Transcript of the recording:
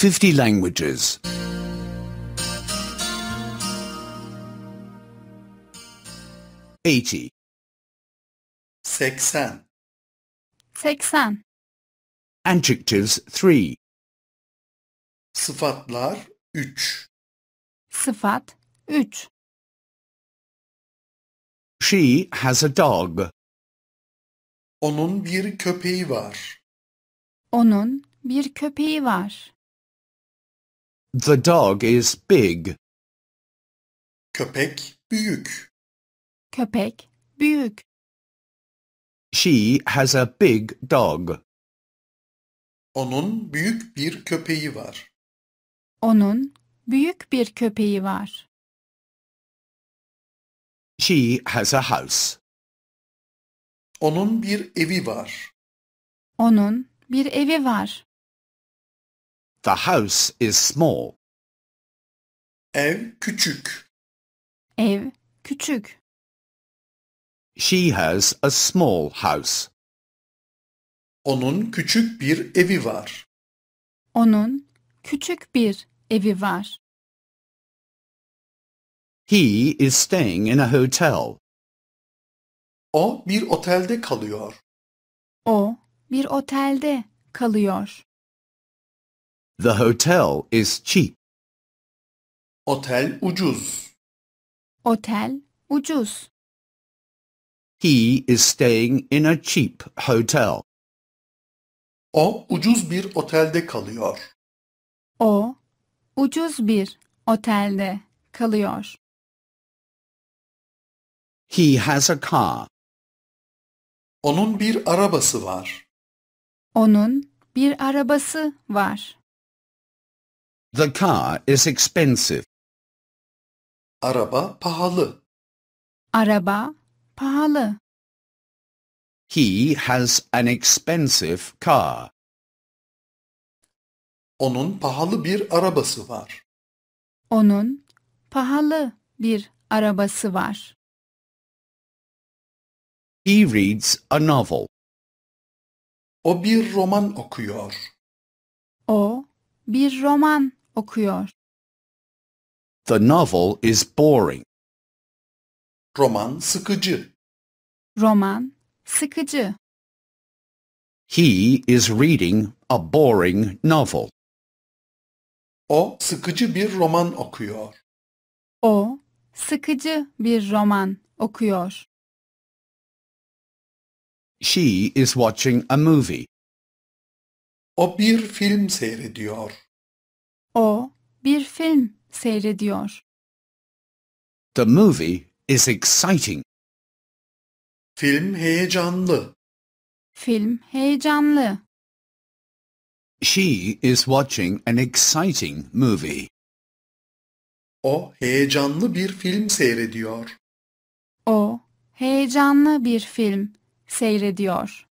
50 languages. 80 80 80 Adjectives 3 Sıfatlar 3 Sıfat 3 She has a dog. Onun bir köpeği var. Onun bir köpeği var. The dog is big. Köpek büyük. Köpek büyük. She has a big dog. Onun büyük bir köpeği var. Onun büyük bir köpeği var. She has a house. Onun bir evi var. Onun bir evi var. The house is small. Ev küçük. Ev küçük. She has a small house. Onun küçük bir evi var. Onun küçük bir evi var. He is staying in a hotel. O bir otelde kalıyor. O bir otelde kalıyor. The hotel is cheap. Otel ucuz. Otel ucuz. He is staying in a cheap hotel. O ucuz bir otelde kalıyor. O ucuz bir otelde kalıyor. He has a car. Onun bir arabası var. Onun bir arabası var. The car is expensive. Araba pahalı. Araba pahalı. He has an expensive car. Onun pahalı bir arabası var. Onun pahalı bir arabası var. He reads a novel. O bir roman okuyor. O bir roman okuyor. The novel is boring. Roman sıkıcı. Roman sıkıcı. He is reading a boring novel. O sıkıcı bir roman okuyor. O sıkıcı bir roman okuyor. She is watching a movie. O bir film seyrediyor. O bir film seyrediyor. The movie is exciting. Film heyecanlı. Film heyecanlı. She is watching an exciting movie. O heyecanlı bir film seyrediyor. O heyecanlı bir film seyrediyor.